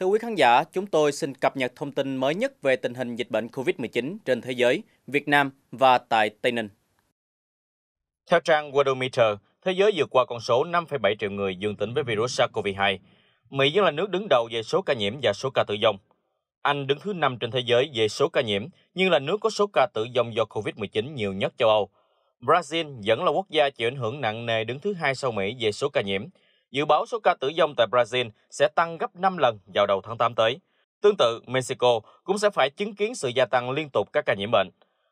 Thưa quý khán giả, chúng tôi xin cập nhật thông tin mới nhất về tình hình dịch bệnh COVID-19 trên thế giới, Việt Nam và tại Tây Ninh. Theo trang Worldometer, thế giới vượt qua con số 5,7 triệu người dương tính với virus SARS-CoV-2. Mỹ vẫn là nước đứng đầu về số ca nhiễm và số ca tử vong. Anh đứng thứ 5 trên thế giới về số ca nhiễm, nhưng là nước có số ca tử vong do COVID-19 nhiều nhất châu Âu. Brazil vẫn là quốc gia chịu ảnh hưởng nặng nề đứng thứ hai sau Mỹ về số ca nhiễm, dự báo số ca tử vong tại Brazil sẽ tăng gấp 5 lần vào đầu tháng 8 tới. Tương tự, Mexico cũng sẽ phải chứng kiến sự gia tăng liên tục các ca nhiễm bệnh.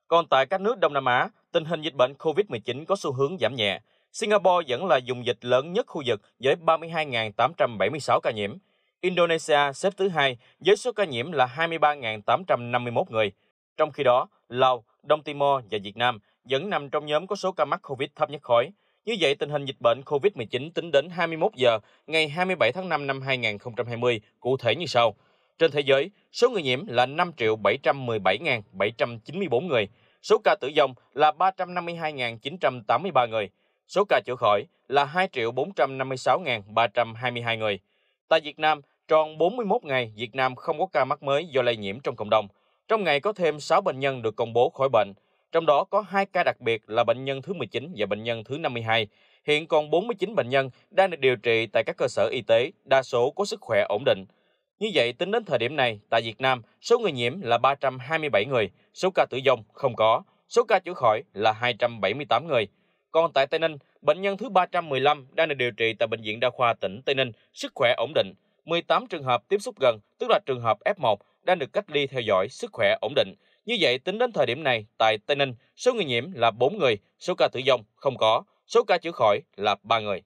Còn tại các nước Đông Nam Á, tình hình dịch bệnh COVID-19 có xu hướng giảm nhẹ. Singapore vẫn là vùng dịch lớn nhất khu vực với 32.876 ca nhiễm. Indonesia xếp thứ hai với số ca nhiễm là 23.851 người. Trong khi đó, Lào, Đông Timor và Việt Nam vẫn nằm trong nhóm có số ca mắc COVID thấp nhất khối. Như vậy, tình hình dịch bệnh COVID-19 tính đến 21 giờ ngày 27 tháng 5 năm 2020 cụ thể như sau. Trên thế giới, số người nhiễm là 5.717.794 người, số ca tử vong là 352.983 người, số ca chữa khỏi là 2.456.322 người. Tại Việt Nam, tròn 41 ngày Việt Nam không có ca mắc mới do lây nhiễm trong cộng đồng. Trong ngày có thêm 6 bệnh nhân được công bố khỏi bệnh – trong đó có 2 ca đặc biệt là bệnh nhân thứ 19 và bệnh nhân thứ 52. Hiện còn 49 bệnh nhân đang được điều trị tại các cơ sở y tế, đa số có sức khỏe ổn định. Như vậy, tính đến thời điểm này, tại Việt Nam, số người nhiễm là 327 người, số ca tử vong không có, số ca chữa khỏi là 278 người. Còn tại Tây Ninh, bệnh nhân thứ 315 đang được điều trị tại Bệnh viện Đa khoa tỉnh Tây Ninh, sức khỏe ổn định. 18 trường hợp tiếp xúc gần, tức là trường hợp F1, đang được cách ly theo dõi, sức khỏe ổn định. Như vậy, tính đến thời điểm này, tại Tây Ninh, số người nhiễm là 4 người, số ca tử vong không có, số ca chữa khỏi là 3 người.